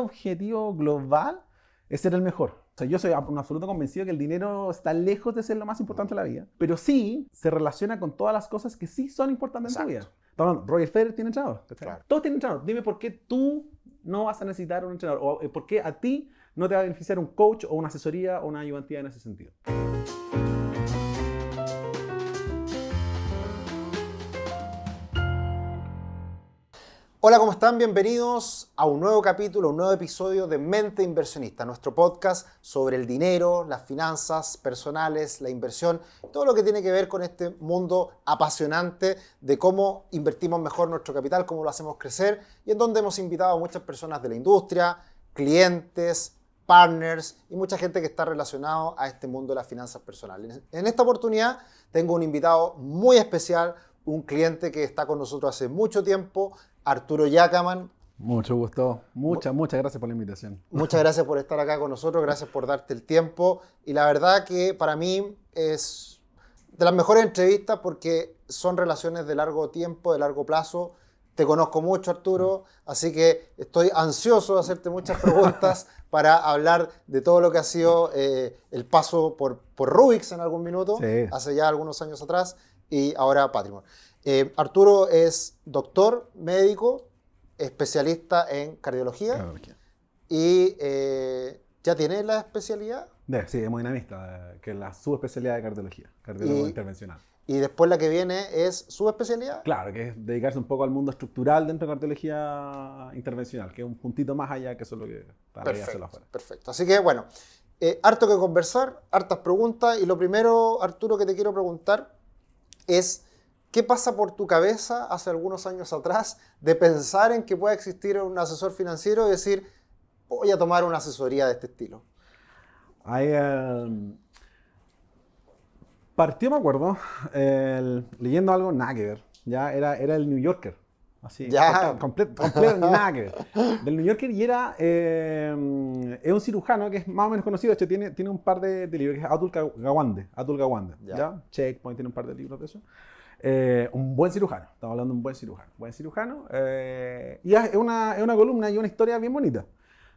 objetivo global es ser el mejor. O sea, yo soy un absoluto convencido que el dinero está lejos de ser lo más importante de la vida, pero sí se relaciona con todas las cosas que sí son importantes en tu vida. Roger Federer tiene entrenador. Todos tienen entrenador. Dime por qué tú no vas a necesitar un entrenador o eh, por qué a ti no te va a beneficiar un coach o una asesoría o una ayudantía en ese sentido. Hola, ¿cómo están? Bienvenidos a un nuevo capítulo, un nuevo episodio de Mente Inversionista, nuestro podcast sobre el dinero, las finanzas personales, la inversión, todo lo que tiene que ver con este mundo apasionante de cómo invertimos mejor nuestro capital, cómo lo hacemos crecer y en donde hemos invitado a muchas personas de la industria, clientes, partners y mucha gente que está relacionado a este mundo de las finanzas personales. En esta oportunidad tengo un invitado muy especial, un cliente que está con nosotros hace mucho tiempo, Arturo Yacaman. Mucho gusto. Muchas, muchas gracias por la invitación. Muchas gracias por estar acá con nosotros, gracias por darte el tiempo. Y la verdad que para mí es de las mejores entrevistas porque son relaciones de largo tiempo, de largo plazo. Te conozco mucho, Arturo, así que estoy ansioso de hacerte muchas preguntas para hablar de todo lo que ha sido eh, el paso por, por Rubik's en algún minuto, hace ya algunos años atrás, y ahora Patrimonio. Eh, Arturo es doctor médico, especialista en cardiología. Y eh, ya tiene la especialidad. sí, hemodinamista, que es la subespecialidad de cardiología, cardiología intervencional. Y después la que viene es su especialidad. Claro, que es dedicarse un poco al mundo estructural dentro de cardiología intervencional, que es un puntito más allá que eso es lo que para hacerlo afuera. Perfecto. Así que bueno, eh, harto que conversar, hartas preguntas. Y lo primero, Arturo, que te quiero preguntar es ¿Qué pasa por tu cabeza hace algunos años atrás de pensar en que pueda existir un asesor financiero y decir, voy a tomar una asesoría de este estilo? Eh, partió, me acuerdo, leyendo algo, nada que ver. Ya era, era el New Yorker. Así, completo, nada que ver. Del New Yorker y era. Eh, es un cirujano que es más o menos conocido. hecho, tiene, tiene un par de, libros, que es Atul Gawande. Checkpoint tiene un par de libros de eso. Eh, un buen cirujano, estaba hablando de un buen cirujano. Buen cirujano. Eh, y es una, es una, columna y una historia bien bonita.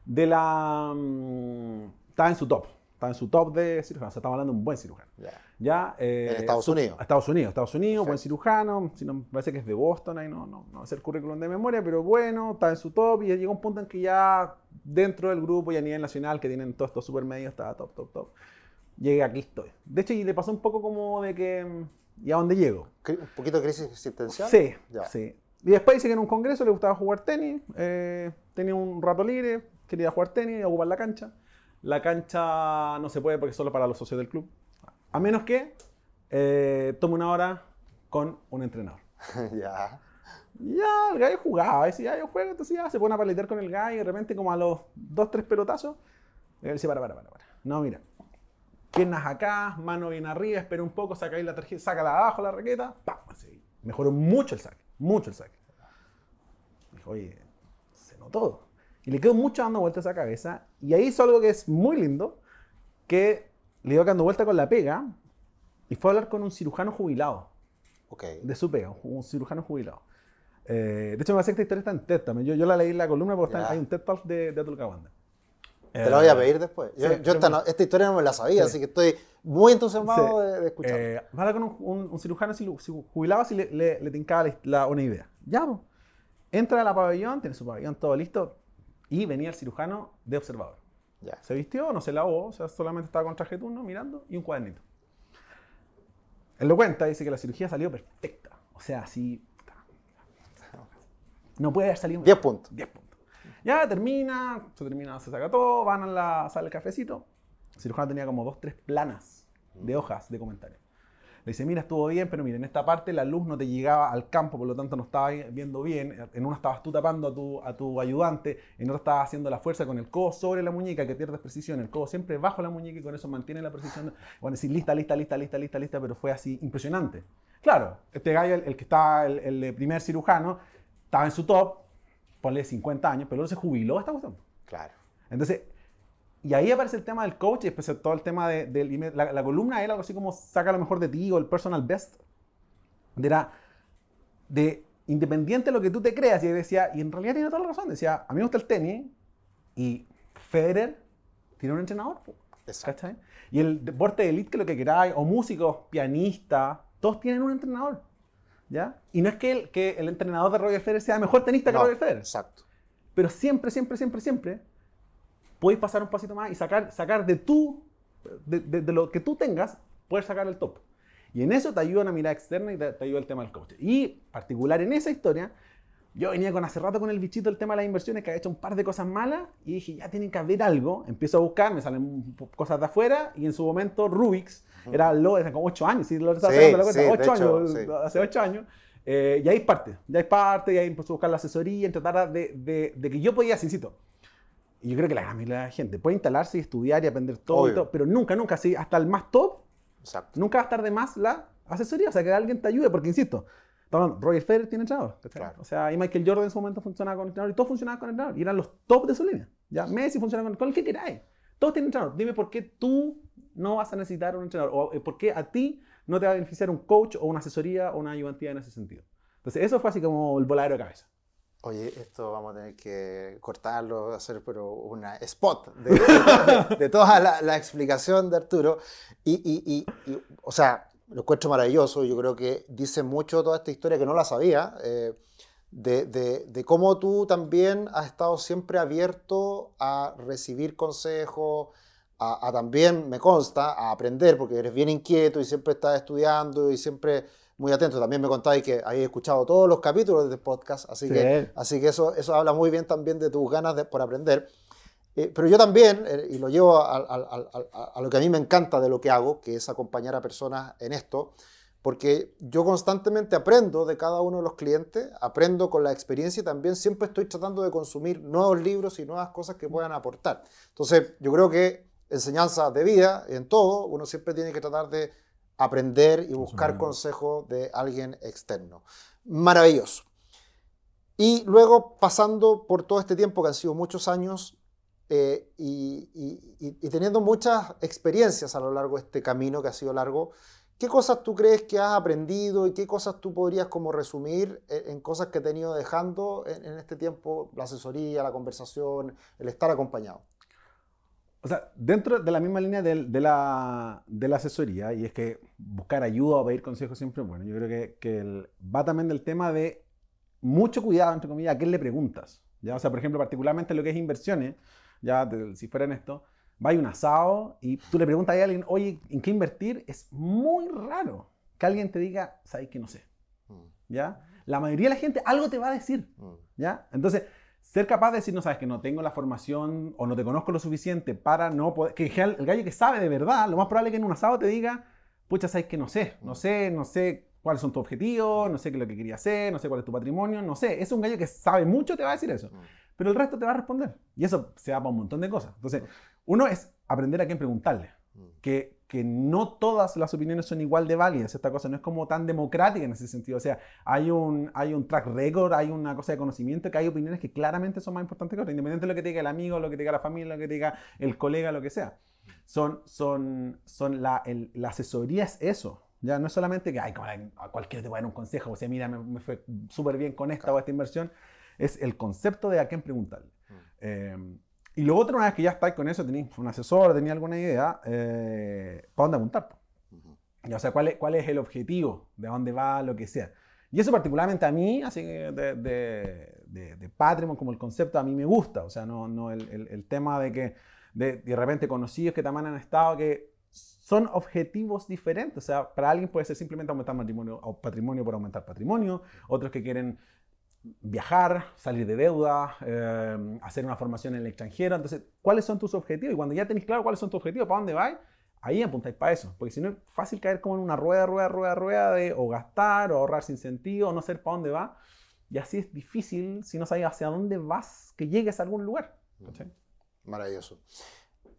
De la. Mm, está en su top. Está en su top de cirujano, O sea, estaba hablando de un buen cirujano. Ya, en eh, Estados Unidos. Estados Unidos, Estados Unidos, buen cirujano. Si no, parece que es de Boston, ahí no, no, no es el currículum de memoria, pero bueno, está en su top. Y llega un punto en que ya dentro del grupo y a nivel nacional, que tienen todos estos supermedios, estaba top, top, top. Llegué aquí, estoy. De hecho, y le pasó un poco como de que mm, ¿Y a dónde llego? ¿Un poquito de crisis existencial? Sí, sí. Y después dice que en un congreso le gustaba jugar tenis, eh, tenía un rato libre, quería jugar tenis, ocupar la cancha. La cancha no se puede porque es solo para los socios del club. A menos que eh, tome una hora con un entrenador. ya. Ya, el gallo jugaba, decía, yo juego, entonces ya se pone a paletear con el gay y de repente como a los dos, tres pelotazos, él dice, para, para, para. No, mira, piernas acá, mano bien arriba, espera un poco, saca ahí la tarjeta, la abajo la raqueta, ¡pam! Mejoró mucho el saque, mucho el saque. Dijo, oye, se notó. Y le quedó mucho dando vueltas a esa cabeza. Y ahí hizo algo que es muy lindo, que le dio dando vuelta con la pega y fue a hablar con un cirujano jubilado. Okay. De su pega, un cirujano jubilado. Eh, de hecho, me parece que esta historia está en TED Yo, la leí en la columna porque está, hay un TED de, de Atul Kawanda. Eh, Te la voy a pedir después. Yo, esta, historia no me la sabía, así que estoy muy entusiasmado de, escucharla. escuchar. Eh, con un, cirujano si, jubilaba si le, tincaba la, una idea. Ya, entra a la pabellón, tiene su pabellón todo listo, y venía el cirujano de observador. Ya. Se vistió, no se lavó, o sea, solamente estaba con traje de turno mirando y un cuadernito. Él lo cuenta, dice que la cirugía salió perfecta. O sea, así. No puede haber salido. 10 puntos. 10 puntos. Ya termina, se termina, se saca todo, van a la sala el cafecito. El cirujano tenía como dos, tres planas de hojas de comentarios. Le dice, mira, estuvo bien, pero mira, en esta parte la luz no te llegaba al campo, por lo tanto no estaba viendo bien. En una estabas tú tapando a tu, a tu ayudante, en otra estabas haciendo la fuerza con el codo sobre la muñeca, que pierdes precisión. El codo siempre bajo la muñeca y con eso mantiene la precisión. Bueno, decir, lista, lista, lista, lista, lista, lista, pero fue así impresionante. Claro, este gallo, el, que está, el, el primer cirujano, estaba en su top, ponle 50 años, pero se jubiló esta cuestión. Claro. Entonces, y ahí aparece el tema del coach y después todo el tema de, la, columna él, algo así como saca lo mejor de ti o el personal best. Era de independiente de lo que tú te creas. Y decía, y en realidad tiene toda la razón. Decía, a mí me gusta el tenis y Federer tiene un entrenador. Exacto. Y el deporte de elite, que lo que queráis, o músicos, pianistas, todos tienen un entrenador. Y no es que el, que el entrenador de Roger Federer sea mejor tenista que Roger Federer. Exacto. Pero siempre, siempre, siempre, siempre puedes pasar un pasito más y sacar, sacar de tú, de, lo que tú tengas, puedes sacar el top. Y en eso te ayuda una mirada externa y te, ayuda el tema del coach. Y particular en esa historia, yo venía con hace rato con el bichito el tema de las inversiones, que había hecho un par de cosas malas y dije, ya tienen que haber algo. Empiezo a buscar, me salen cosas de afuera y en su momento Rubix, era lo hace como ocho años, sí, años, hace ocho años. Eh, y ahí parte, ya es parte, y ahí empezó a buscar la asesoría, en tratar de, de, que yo podía, insisto, Y yo creo que la la gente puede instalarse y estudiar y aprender todo, y pero nunca, nunca, así, hasta el más top, nunca va a estar de más la asesoría, o sea, que alguien te ayude, porque insisto, Perdón, Roger Federer tiene entrenador. O sea, y Michael Jordan en su momento funcionaba con entrenador y todos funcionaban con entrenador. Y eran los top de su línea. ¿ya? Messi funcionaba con entrenador. con que queráis. Todos tienen entrenador. Dime por qué tú no vas a necesitar un entrenador o eh, por qué a ti no te va a beneficiar un coach o una asesoría o una ayudantía en ese sentido. Entonces, eso fue así como el voladero de cabeza. Oye, esto vamos a tener que cortarlo, hacer pero una spot de, toda la, explicación de Arturo. y, y, y, o sea, lo encuentro maravilloso. Yo creo que dice mucho toda esta historia que no la sabía, eh, de, de, cómo tú también has estado siempre abierto a recibir consejos, a, también, me consta, a aprender, porque eres bien inquieto y siempre estás estudiando y siempre muy atento. También me contáis que habéis escuchado todos los capítulos de este podcast, así, que, así que eso, eso habla muy bien también de tus ganas de, por aprender. Eh, pero yo también, eh, y lo llevo a, a, lo que a mí me encanta de lo que hago, que es acompañar a personas en esto, porque yo constantemente aprendo de cada uno de los clientes, aprendo con la experiencia y también siempre estoy tratando de consumir nuevos libros y nuevas cosas que puedan aportar. Entonces, yo creo que enseñanza de vida, en todo, uno siempre tiene que tratar de aprender y buscar consejos de alguien externo. Maravilloso. Y luego, pasando por todo este tiempo, que han sido muchos años, eh, y, teniendo muchas experiencias a lo largo de este camino que ha sido largo, ¿qué cosas tú crees que has aprendido y qué cosas tú podrías como resumir e, en, cosas que he tenido dejando en, este tiempo, la asesoría, la conversación, el estar acompañado? O sea, dentro de la misma línea de, la, de, la, asesoría, y es que buscar ayuda o pedir consejos siempre bueno. Yo creo que, va también del tema de mucho cuidado, entre comillas, a qué le preguntas. ¿ya? O sea, por ejemplo, particularmente lo que es inversiones, ya si fuera en esto, va a un asado y tú le preguntas a alguien, oye, ¿en qué invertir? Es muy raro que alguien te diga, sabes que no sé. Mm. ¿Ya? La mayoría de la gente algo te va a decir. Mm. ¿Ya? Entonces, ser capaz de decir, no sabes que no tengo la formación o no te conozco lo suficiente para no poder. Que el gallo que sabe de verdad, lo más probable es que en un asado te diga, pucha, sabes que no sé, no mm. sé, no sé cuáles son tus objetivos, no sé qué es lo que quería hacer, no sé cuál es tu patrimonio, no sé. Es un gallo que sabe mucho, te va a decir eso pero el resto te va a responder. Y eso se da para un montón de cosas. Entonces, uno es aprender a quién preguntarle. Mm. Que, que no todas las opiniones son igual de válidas. Esta cosa no es como tan democrática en ese sentido. O sea, hay un, hay un track record, hay una cosa de conocimiento, que hay opiniones que claramente son más importantes que otras, independiente de lo que te diga el amigo, lo que te diga la familia, lo que te diga el colega, lo que sea. Son, son, son la, asesoría es eso. Ya no es solamente que, ay, cualquiera te a dar un consejo, o sea, mira, me, fue súper bien con esta o esta inversión es el concepto de a quién preguntarle. Mm. Em, y lo otro, una vez que ya estáis con eso, tenéis un asesor, tenéis alguna idea, eh, ¿para dónde apuntar? o sea, ¿cuál es, ¿cuál es el objetivo? ¿De dónde va? Lo que sea. Y eso particularmente a mí, así de, de, como el concepto, a mí me gusta. O sea, no, no el, tema de que de, repente conocidos que también han estado, que son objetivos diferentes. O sea, para alguien puede ser simplemente aumentar matrimonio, o patrimonio por aumentar patrimonio, otros que quieren viajar, salir de deuda, em, hacer una formación en el extranjero. Entonces, ¿cuáles son tus objetivos? Y cuando ya tenés claro cuáles son tus objetivos, para dónde va ahí apuntáis para eso. Porque si no es fácil caer como en una rueda, rueda, rueda, rueda de o gastar, o ahorrar sin sentido, o no saber para dónde va. Y así es difícil, si no sabes hacia dónde vas, que llegues a algún lugar. Mm, maravilloso.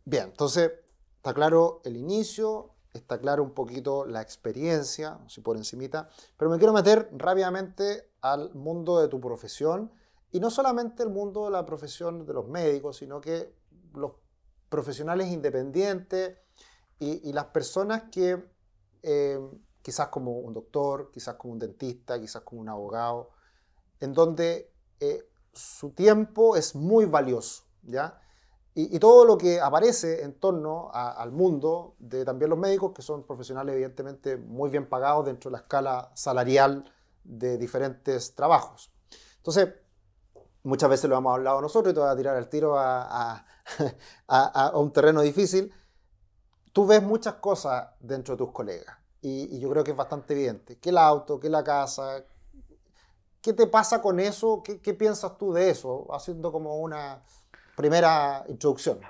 Bien, entonces, está claro el inicio, está claro un poquito la experiencia, si por encimita, pero me quiero meter rápidamente al mundo de tu profesión y no solamente el mundo de la profesión de los médicos, sino que los profesionales independientes y, las personas que eh, quizás como un doctor, quizás como un dentista, quizás como un abogado, en donde eh, su tiempo es muy valioso, ¿ya? Y, todo lo que aparece en torno al mundo de también los médicos, que son profesionales evidentemente muy bien pagados dentro de la escala salarial de diferentes trabajos. Entonces, muchas veces lo hemos hablado nosotros y te voy a tirar el tiro a, un terreno difícil. Tú ves muchas cosas dentro de tus colegas y, yo creo que es bastante evidente. ¿Qué el auto? ¿Qué la casa? ¿Qué te pasa con eso? ¿Qué, piensas tú de eso? Haciendo como una primera introducción.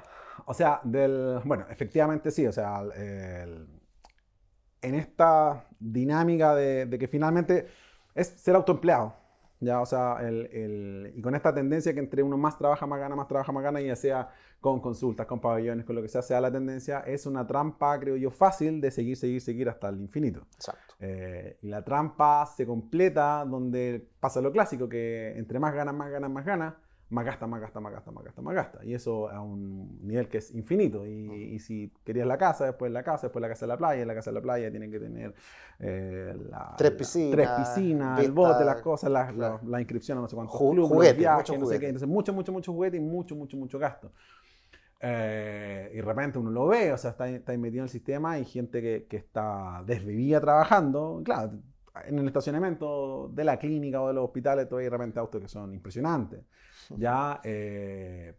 O sea, del, bueno, efectivamente sí, o sea, en esta dinámica de, de que finalmente es ser autoempleado. ¿ya? O sea, y con esta tendencia que entre uno más trabaja, más gana, más trabaja, más gana, y ya sea con consultas, con pabellones, con lo que sea, sea la tendencia, es una trampa, creo yo, fácil de seguir, seguir, seguir hasta el infinito. Exacto. Eh, y la trampa se completa donde pasa lo clásico, que entre más gana más gana más gana más gasta, más gasta, más Y eso a un nivel que es infinito. Y, y, si querías la casa, después la casa, después la casa de la playa, en la casa de la playa tienen que tener eh, tres piscinas, tres el bote, las cosas, la, inscripción, no sé cuántos Juguetes, viajes, no sé qué. Entonces, mucho, mucho, mucho juguete y mucho, mucho, mucho gasto. Eh, y de repente uno lo ve, o sea, está, está metido en el sistema y gente que, que está desvivida trabajando. Claro, en el estacionamiento de la clínica o de los hospitales todavía hay repente autos que son impresionantes. ¿ya? Eh,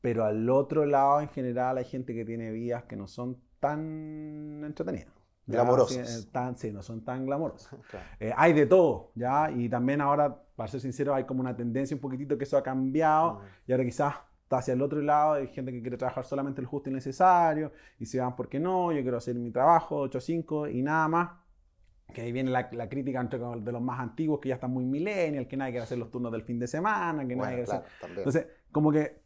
pero al otro lado, en general, hay gente que tiene vías que no son tan entretenidas. Glamorosas. Eh, sí, no son tan glamorosas. Eh, hay de todo, ¿ya? Y también ahora, para ser sincero, hay como una tendencia un poquitito que eso ha cambiado mm. y ahora quizás está hacia el otro lado, hay gente que quiere trabajar solamente el justo y necesario y se van porque no, yo quiero hacer mi trabajo 8 a 5 y nada más que ahí viene la, la crítica entre de los más antiguos que ya están muy millennial, que nadie quiere hacer los turnos del fin de semana, que nadie quiere hacer... Entonces, como que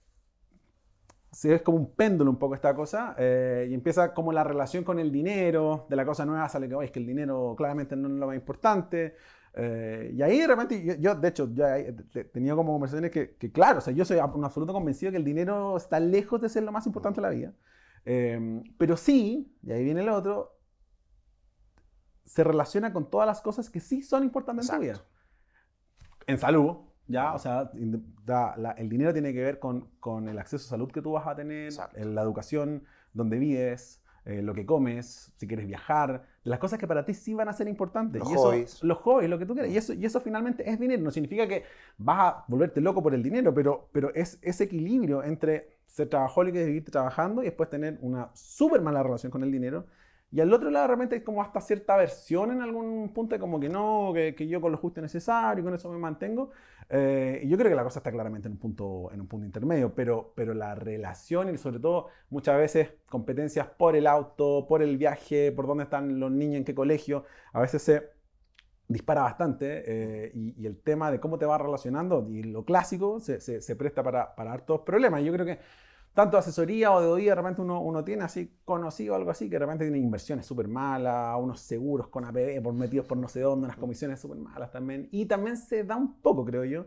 se es como un péndulo un poco esta cosa eh, y empieza como la relación con el dinero, de la cosa nueva sale que, que el dinero claramente no es lo más importante. Eh, y ahí de repente, yo, de hecho, ya he tenido como conversaciones que, claro, o sea, yo soy un absoluto convencido que el dinero está lejos de ser lo más importante de la vida. Eh, pero sí, y ahí viene el otro, se relaciona con todas las cosas que sí son importantes en tu vida. En salud, ¿ya? O sea, el dinero tiene que ver con, el acceso a salud que tú vas a tener, en eh, la educación, donde vives, eh, lo que comes, si quieres viajar, las cosas que para ti sí van a ser importantes. Los y hobbies. Los hobbies, lo que tú quieras. Y eso, y eso finalmente es dinero. No significa que vas a volverte loco por el dinero, pero, pero es ese equilibrio entre ser trabajólico y vivir trabajando y después tener una súper mala relación con el dinero y al otro lado, realmente es hay como hasta cierta versión en algún punto, como que no, que, que yo con lo justo y necesario, con eso me mantengo. Eh, yo creo que la cosa está claramente en un punto, en un punto intermedio, pero, pero la relación y sobre todo muchas veces competencias por el auto, por el viaje, por dónde están los niños, en qué colegio, a veces se dispara bastante eh, y, el tema de cómo te vas relacionando y lo clásico se, se, presta para, para hartos problemas. Yo creo que tanto asesoría o de hoy de repente uno, uno tiene así conocido algo así, que de repente tiene inversiones súper malas, unos seguros con APB por metidos por no sé dónde, unas comisiones súper malas también. Y también se da un poco, creo yo,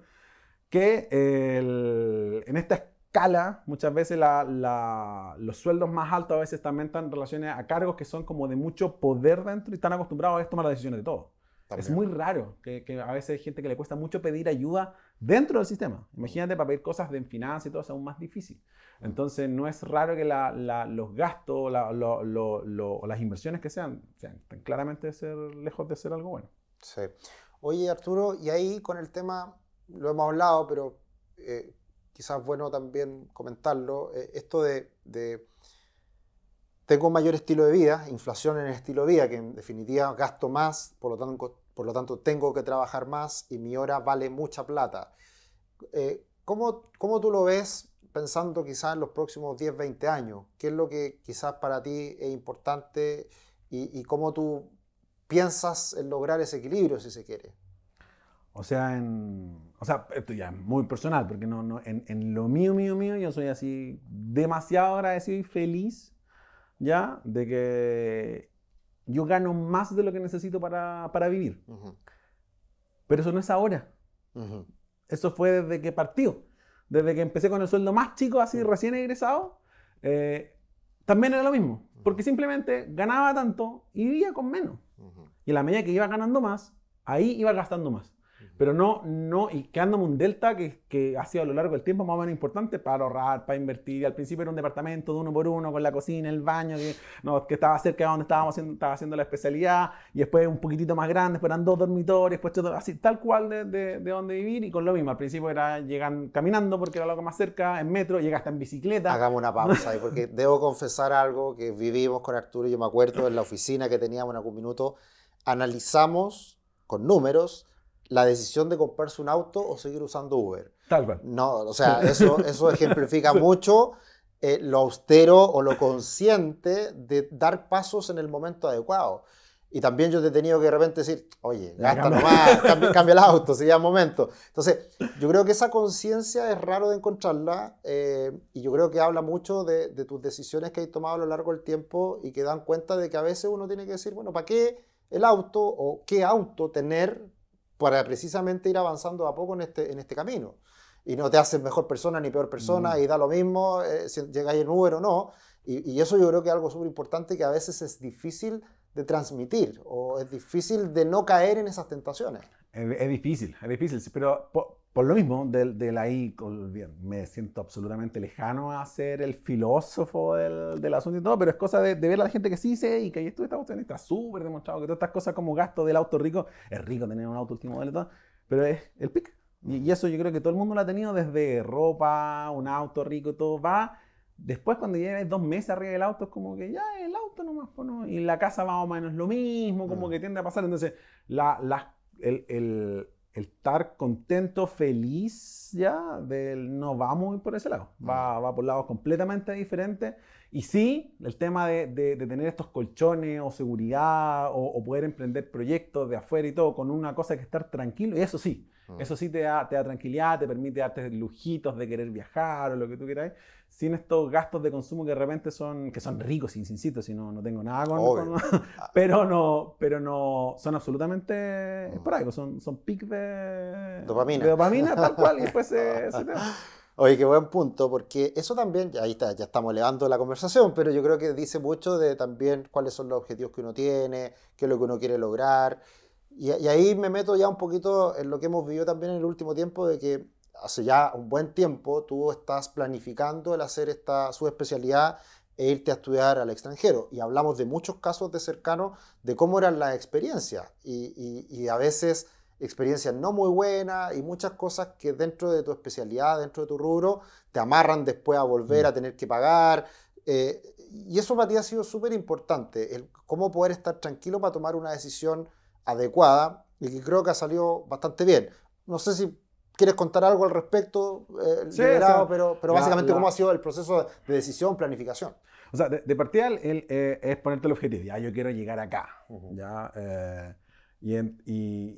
que en esta escala muchas veces los sueldos más altos a veces también están relacionados a cargos que son como de mucho poder dentro y están acostumbrados a tomar las decisiones de todo. Es muy raro que, que a veces hay gente que le cuesta mucho pedir ayuda dentro del sistema. Imagínate, para pedir cosas de finanzas y todo es aún más difícil. Entonces, no es raro que los gastos la, las inversiones que sean, sean claramente ser, lejos de ser algo bueno. Sí. Oye, Arturo, y ahí con el tema, lo hemos hablado, pero eh, quizás bueno también comentarlo, eh, esto de, de tengo un mayor estilo de vida, inflación en el estilo de vida, que en definitiva gasto más, por lo tanto por lo tanto tengo que trabajar más y mi hora vale mucha plata. Eh, ¿cómo, ¿cómo, tú lo ves pensando quizás en los próximos 10, 20 años? ¿Qué es lo que quizás para ti es importante y, cómo tú piensas en lograr ese equilibrio si se quiere? O sea, en, o sea, esto ya es muy personal, porque no, no en, en, lo mío, mío, mío, yo soy así demasiado agradecido y feliz, ¿ya? De que yo gano más de lo que necesito para, vivir. Pero eso no es ahora. Eso fue desde que partió. Desde que empecé con el sueldo más chico, así recién egresado, eh, también era lo mismo. Porque simplemente ganaba tanto y vivía con menos. Y a la medida que iba ganando más, ahí iba gastando más pero no, no, y quedándome un delta que, que, ha sido a lo largo del tiempo más o menos importante para ahorrar, para invertir. Al principio era un departamento de uno por uno, con la cocina, el baño, que, que estaba cerca de donde estábamos estaba haciendo la especialidad, y después un poquitito más grande, después eran dos dormitorios, pues así, tal cual de, de, donde vivir, y con lo mismo. Al principio era llegan caminando porque era lo que más cerca, en metro, hasta en bicicleta. Hagamos una pausa, ahí, porque debo confesar algo que vivimos con Arturo, y yo me acuerdo en la oficina que teníamos en algún minuto, analizamos con números la decisión de comprarse un auto o seguir usando Uber. Tal vez. No, o sea, eso, eso ejemplifica mucho eh, lo austero o lo consciente de dar pasos en el momento adecuado. Y también yo te he tenido que de repente decir, oye, gasta nomás, cambia, cambia, el auto, si ya es momento. Entonces, yo creo que esa conciencia es raro de encontrarla eh, y yo creo que habla mucho de, de tus decisiones que has tomado a lo largo del tiempo y que dan cuenta de que a veces uno tiene que decir, bueno, ¿para qué el auto o qué auto tener para precisamente ir avanzando a poco en este, en este camino. Y no te haces mejor persona ni peor persona mm. y da lo mismo eh, si llegas en Uber o no. Y, eso yo creo que es algo súper importante que a veces es difícil de transmitir o es difícil de no caer en esas tentaciones. Es, difícil, es difícil, pero por lo mismo, del, la ahí, bien, me siento absolutamente lejano a ser el filósofo del, asunto y todo, pero es cosa de, ver a la gente que sí sé y que ahí está súper demostrado, que todas estas cosas como gasto del auto rico, es rico tener un auto último modelo y todo, pero es el pic. Y, eso yo creo que todo el mundo lo ha tenido desde ropa, un auto rico, todo va. Después cuando lleves dos meses arriba del auto es como que ya el auto nomás, pues, ¿no? y la casa va o menos lo mismo, como mm. que tiende a pasar. Entonces, la, el el estar contento, feliz, ya, del, no vamos por ese lado, va, va por lados completamente diferentes. Y sí, el tema de, tener estos colchones o seguridad o, o, poder emprender proyectos de afuera y todo con una cosa que estar tranquilo, y eso sí, Ah. Eso sí te da, te da tranquilidad, te permite darte lujitos de querer viajar o lo que tú quieras, sin estos gastos de consumo que de repente son, que son ricos, insisto, si no, no tengo nada con, ah. pero no, pero no, son absolutamente esporádicos, mm. son, son pic de dopamina. dopamina, tal cual, y pues, eh, Oye, qué buen punto, porque eso también, ahí está, ya estamos elevando la conversación, pero yo creo que dice mucho de también cuáles son los objetivos que uno tiene, qué es lo que uno quiere lograr, y, ahí me meto ya un poquito en lo que hemos vivido también en el último tiempo, de que hace ya un buen tiempo tú estás planificando el hacer esta especialidad e irte a estudiar al extranjero. Y hablamos de muchos casos de cercano de cómo eran las experiencias. Y, a veces experiencias no muy buenas y muchas cosas que dentro de tu especialidad, dentro de tu rubro, te amarran después a volver a mm. tener que pagar. Eh, y eso para ti ha sido súper importante, cómo poder estar tranquilo para tomar una decisión adecuada y que creo que ha salido bastante bien. No sé si quieres contar algo al respecto, eh, pero, pero básicamente cómo ha sido el proceso de decisión, planificación. O sea, de, partida el, eh, es ponerte el objetivo, ya yo quiero llegar acá, ya... Eh, y,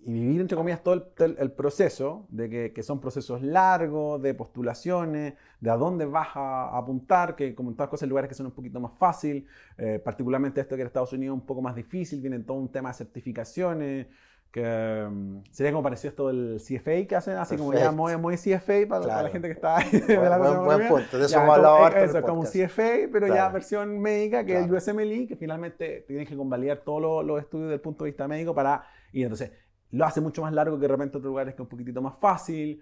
vivir, entre comillas, todo el, proceso, de que, son procesos largos, de postulaciones, de a dónde vas a, apuntar, que como todas cosas en lugares que son un poquito más fácil, eh, particularmente esto que en Estados Unidos un poco más difícil, viene todo un tema de certificaciones, que mm, sería como parecido esto del CFA que hacen, así como ya muy, muy CFA para, la gente que está ahí de la buen, punto, de eso eh, Eso, es como un CFA, pero ya versión médica, que es el USMLE, que finalmente tienes que convalidar todos los, estudios desde el punto de vista médico para... Y entonces, lo hace mucho más largo que de repente otros lugares que es un poquitito más fácil.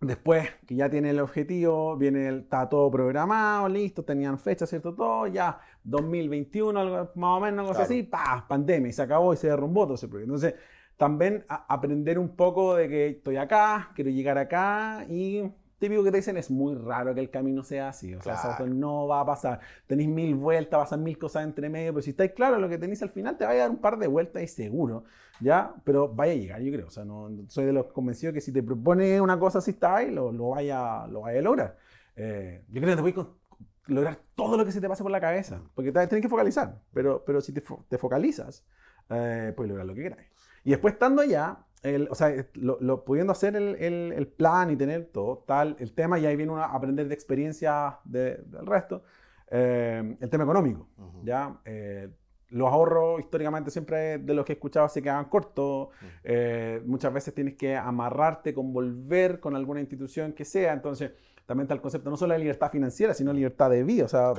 Después que ya tiene el objetivo, viene el, está todo programado, listo, tenían fecha, ¿cierto? Todo, ya 2021, más o menos, algo así, pa Pandemia, y se acabó y se derrumbó todo ese proyecto. Entonces, también aprender un poco de que estoy acá, quiero llegar acá y típico que te dicen es muy raro que el camino sea así. O sea, no va a pasar. Tenéis mil vueltas, hacer mil cosas entre medio, pero si estáis claro lo que tenéis al final, te va a dar un par de vueltas y seguro, ¿ya? Pero vaya a llegar, yo creo. O sea, no, soy de los convencidos que si te propone una cosa así, está ahí, lo, lo, vaya, lo vaya a lograr. Eh, yo creo que te voy a lograr todo lo que se te pase por la cabeza, porque tenés que focalizar, pero, pero si te, te focalizas, pues puedes lograr lo que queráis. Y después estando allá, el, o sea, lo, pudiendo hacer el, el, plan y tener todo tal, el tema, y ahí viene a aprender de experiencia del resto, eh, el tema económico, ¿ya? Eh, los ahorros históricamente siempre de los que he escuchado se quedan cortos, eh, muchas veces tienes que amarrarte con volver con alguna institución que sea, entonces también está el concepto no solo de libertad financiera, sino libertad de vida, o sea,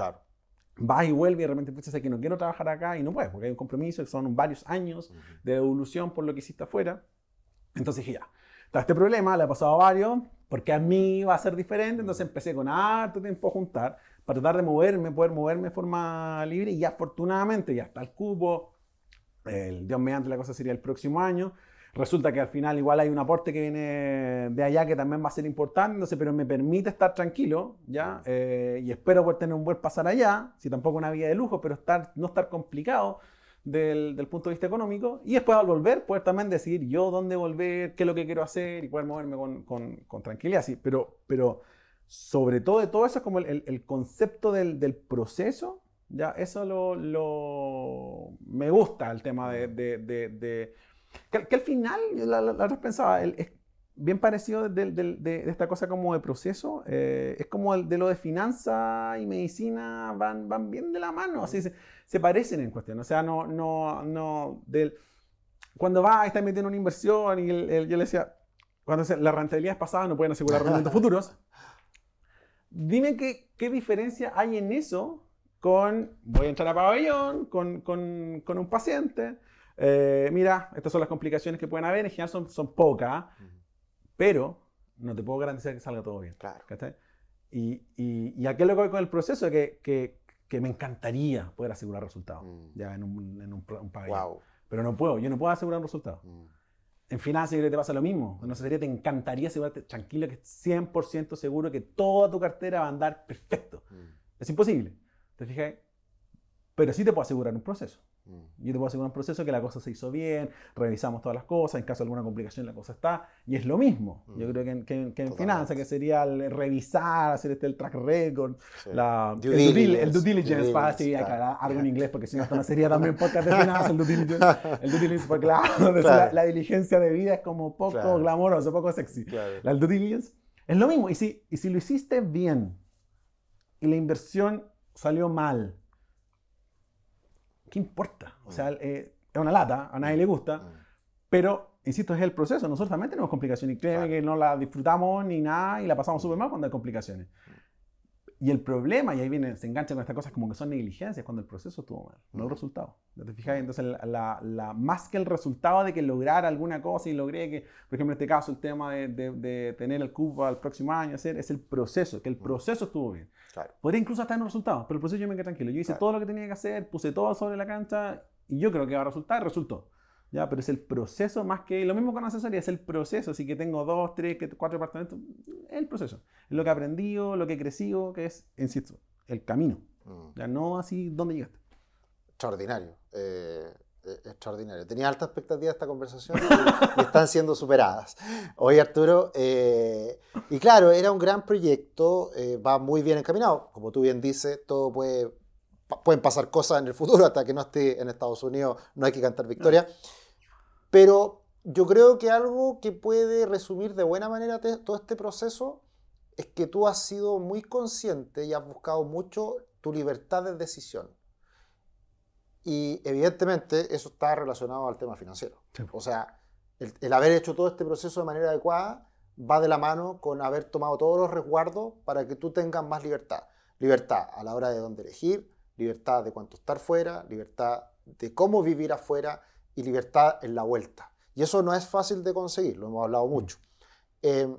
vas y vuelve y de repente piensas que no quiero trabajar acá y no puedes porque hay un compromiso, que son varios años de evolución por lo que hiciste afuera. Entonces ya, este problema, le ha pasado a varios, porque a mí va a ser diferente, entonces mm. empecé con harto tiempo a juntar para tratar de moverme, poder moverme de forma libre y afortunadamente ya está el cubo, el Dios mediante la cosa sería el próximo año. Resulta que al final igual hay un aporte que viene de allá que también va a ser importante, entonces, pero me permite estar tranquilo, ¿ya? Mm. Eh, y espero poder tener un buen pasar allá, si tampoco una vida de lujo, pero estar, no estar complicado del, del, punto de vista económico y después al volver poder también decidir yo dónde volver, qué es lo que quiero hacer y poder moverme con, con, con tranquilidad. Sí, pero, pero sobre todo de todo eso es como el, el concepto del, del, proceso, ya eso lo, lo me gusta el tema de, de, de, que, al final, la, la, la bien parecido de, esta cosa como de proceso. Eh, es como de lo de finanza y medicina van, van bien de la mano. Así se, parecen en cuestión. O sea, no, no, no. Del, cuando va, está metiendo una inversión y el, yo le decía, cuando la rentabilidad es pasada no pueden asegurar rendimientos futuros. Dime qué, qué diferencia hay en eso con, voy a entrar a pabellón, con, un paciente. Eh, mira, estas son las complicaciones que pueden haber, en general son, son pocas pero no te puedo garantizar que salga todo bien. Claro. Y, y, y, aquí lo que voy con el proceso que, que, me encantaría poder asegurar resultados mm. ya en un, en Pero no puedo, yo no puedo asegurar un resultado. Mm. En finanzas te pasa lo mismo. En una sería te encantaría asegurarte tranquilo que es 100% seguro que toda tu cartera va a andar perfecto. Mm. Es imposible. ¿Te fijas? Pero sí te puedo asegurar un proceso. Yo te puedo asegurar un proceso que la cosa se hizo bien, revisamos todas las cosas, en caso de alguna complicación la cosa está, y es lo mismo. Yo mm. creo que en, que, finanzas, que sería revisar, hacer este, el track record, el, due diligence, para así algo en inglés, porque si no, esto sería también podcast de finanzas, el due diligence, el due diligence porque claro, La, diligencia de vida es como poco glamoroso, poco sexy. el due diligence es lo mismo, y si, y si lo hiciste bien y la inversión salió mal, ¿qué importa? O sea, mm. eh, es una lata, a nadie le mm. gusta, mm. pero insisto, es el proceso. Nosotros también tenemos complicaciones y créeme que no la disfrutamos ni nada y la pasamos súper mal cuando hay complicaciones y el problema, y ahí viene, se engancha con estas cosas como que son negligencias, cuando el proceso estuvo mal, no el resultado. ¿Te fijas? Entonces, la, la, más que el resultado de que lograr alguna cosa y logré que, por ejemplo, en este caso, el tema de, de, tener el cupo al próximo año, hacer, es el proceso, que el proceso estuvo bien. Claro. Podría incluso estar en los resultados, pero el proceso yo me quedé tranquilo. Yo hice todo lo que tenía que hacer, puse todo sobre la cancha y yo creo que va a resultar, resultó pero es el proceso más que... Lo mismo con asesoría, es el proceso. Así que tengo dos, tres, cuatro apartamentos, Es el proceso. Es lo que he aprendido, lo que he crecido, que es, insisto, el camino. Mm. Ya no así dónde llegaste. Extraordinario. Eh, eh, extraordinario. Tenía altas expectativas de esta conversación y, están siendo superadas. Hoy, Arturo, eh, y claro, era un gran proyecto, va muy bien encaminado. Como tú bien dices, todo puede pueden pasar cosas en el futuro hasta que no esté en Estados Unidos, no hay que cantar victoria. Pero yo creo que algo que puede resumir de buena manera todo este proceso es que tú has sido muy consciente y has buscado mucho tu libertad de decisión. Y evidentemente eso está relacionado al tema financiero. O sea, el, el haber hecho todo este proceso de manera adecuada va de la mano con haber tomado todos los resguardos para que tú tengas más libertad. Libertad a la hora de dónde elegir, libertad de cuánto estar fuera, libertad de cómo vivir afuera y libertad en la vuelta. Y eso no es fácil de conseguir, lo hemos hablado mm. mucho. Em,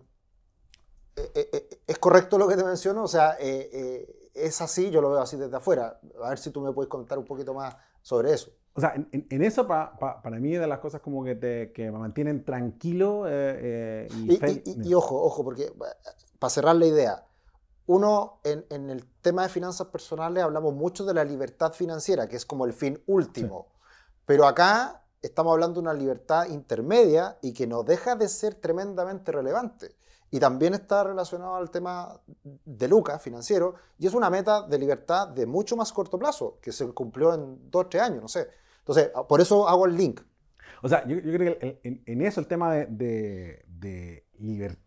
e, e, e, ¿Es correcto lo que te menciono? O sea, eh, eh, es así, yo lo veo así desde afuera. A ver si tú me puedes contar un poquito más sobre eso. O sea, en, eso para mí es de las cosas como que, te, que me mantienen tranquilo. Eh, y ojo, ojo, porque para cerrar la idea, uno, en, el tema de finanzas personales hablamos mucho de la libertad financiera, que es como el fin último. Pero acá estamos hablando de una libertad intermedia y que no deja de ser tremendamente relevante. Y también está relacionado al tema de Lucas, financiero, y es una meta de libertad de mucho más corto plazo, que se cumplió en dos tres años, no sé. Entonces, ah, por eso hago el link. O sea, yo, creo que en, eso el tema de libertad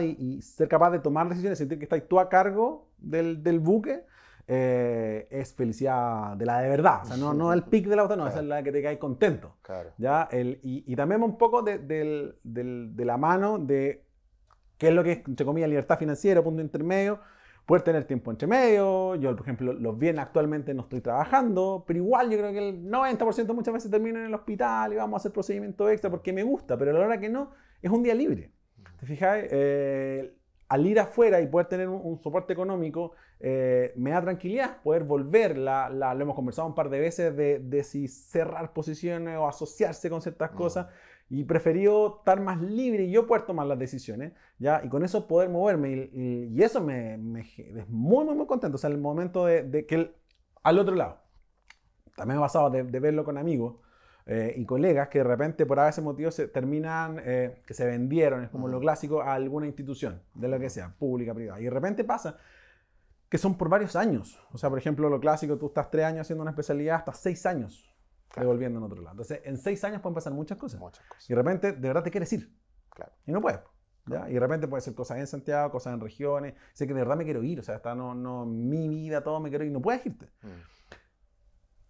y, ser capaz de tomar decisiones, sentir que estás tú a cargo del, buque, eh, es felicidad de la de verdad. no, no el pic de la otra, no, esa es la que te caes contento. ¿ya? El, y, también un poco de, la mano de qué es lo que es, entre comillas, libertad financiera, punto intermedio. poder tener tiempo entre medio. Yo, por ejemplo, los bienes actualmente no estoy trabajando, pero igual yo creo que el 90% muchas veces termino en el hospital y vamos a hacer procedimiento extra porque me gusta, pero a la hora que no, es un día libre. ¿Te eh, al ir afuera y poder tener un, soporte económico, eh, me da tranquilidad poder volver. La, lo hemos conversado un par de veces de, de si cerrar posiciones o asociarse con ciertas mm. cosas. Y preferido estar más libre y yo poder tomar las decisiones, ¿ya? Y con eso poder moverme. Y, y, eso me, es muy, muy, muy contento. O sea, el momento de, que al otro lado. También me ha de verlo con amigos eh, y colegas que de repente por ese motivo se terminan, eh, que se vendieron, es como lo clásico, a alguna institución, de lo que sea, pública, privada. Y de repente pasa que son por varios años. O sea, por ejemplo, lo clásico, tú estás tres años haciendo una especialidad, hasta seis años devolviendo en otro lado. Entonces, en seis años pueden pasar muchas cosas. Muchas cosas. Y de repente, de verdad te quieres ir. Y no puedes. Y de repente puede ser cosas en Santiago, cosas en regiones. Sé que de verdad me quiero ir, o sea, está no, no, mi vida, todo me quiero ir, no puedes irte. Mm.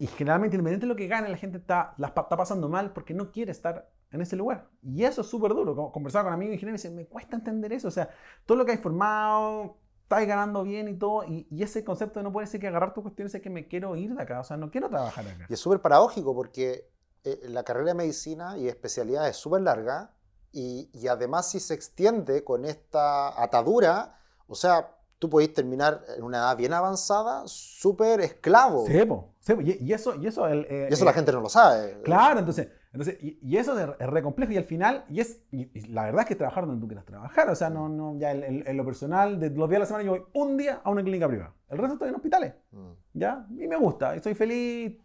Y generalmente, inmediatamente lo que gane, la gente está, está pasando mal porque no quiere estar en ese lugar. Y eso es súper duro. Conversaba con amigos y dicen, me cuesta entender eso. O sea, todo lo que hay formado, estás ganando bien y todo. Y, ese concepto de no puede ser que agarrar tus cuestiones es que me quiero ir de acá. O sea, no quiero trabajar acá. Y es súper paradójico porque eh, la carrera de medicina y especialidad es súper larga. Y, y, además si se extiende con esta atadura, o sea, tú podéis terminar en una edad bien avanzada, súper esclavo. Sí, po. Pues, y, eso, y eso, el, eh, eso la eh, gente no lo sabe. Claro, entonces, entonces y, eso es, recomplejo y al final, y es, la verdad es que trabajar donde tú quieras trabajar, o sea, no, no, ya en, lo personal, de los días de la semana yo voy un día a una clínica privada, el resto estoy en hospitales, mm. ¿ya? Y me gusta, estoy feliz,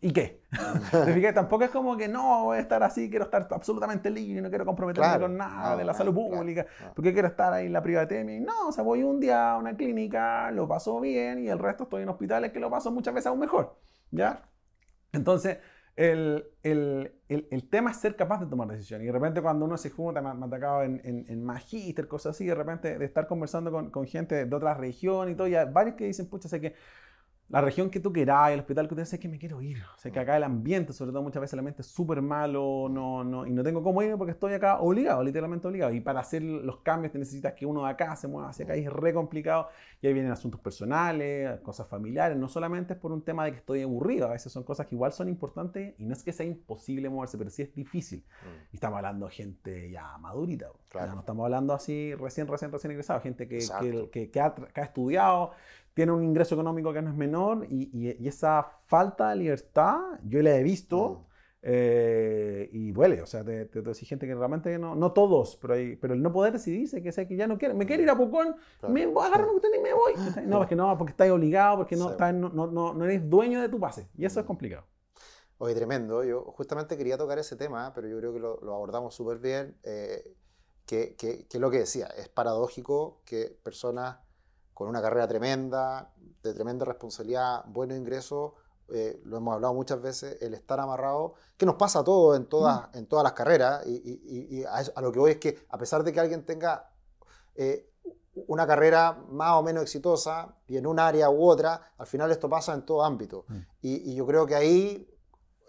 ¿Y qué? Tampoco es como que no, voy a estar así, quiero estar absolutamente libre, no quiero comprometerme con nada de la salud pública, porque quiero estar ahí en la privatemia. No, o sea, voy un día a una clínica, lo paso bien y el resto estoy en hospitales que lo paso muchas veces aún mejor. ¿Ya? Entonces, el, el, el, tema es ser capaz de tomar decisiones. Y de repente, cuando uno se junta, me, ha atacado en, en, en magíster, cosas así, de repente, de estar conversando con, con gente de otra región y todo, y hay varios que dicen, pucha, sé que la región que tú querás, el hospital que tú es que me quiero ir. O sea, que mm. acá el ambiente, sobre todo muchas veces la mente es súper malo no, no, y no tengo cómo irme porque estoy acá obligado, literalmente obligado. Y para hacer los cambios te necesitas que uno de acá se mueva hacia acá y es re complicado. Y ahí vienen asuntos personales, cosas familiares. No solamente es por un tema de que estoy aburrido, a veces son cosas que igual son importantes y no es que sea imposible moverse, pero sí es difícil. Mm. Y estamos hablando de gente ya madurita. no estamos hablando así recién, recién, recién egresado. Gente que, que, ha estudiado, tiene un ingreso económico que no es menor y, esa falta de libertad yo la he visto. Mm. Eh, y huele, o sea, te, te, gente que realmente no, no todos, pero, pero el no poder decidirse, que sea que ya no quiere, me quiero ir a Pucón, me voy a agarrar y me voy. No, que no, porque estáis obligado, porque no, no, no, eres dueño de tu pase, y eso es mm. complicado. Oye, tremendo, yo justamente quería tocar ese tema, pero yo creo que lo, abordamos súper bien, eh, que, es lo que decía, es paradójico que personas con una carrera tremenda, de tremenda responsabilidad, buenos ingresos, eh, lo hemos hablado muchas veces, el estar amarrado, que nos pasa a todos en todas, mm. en todas las carreras, y, a, lo que voy es que a pesar de que alguien tenga eh, una carrera más o menos exitosa y en un área u otra, al final esto pasa en todo ámbito. Mm. Y, yo creo que ahí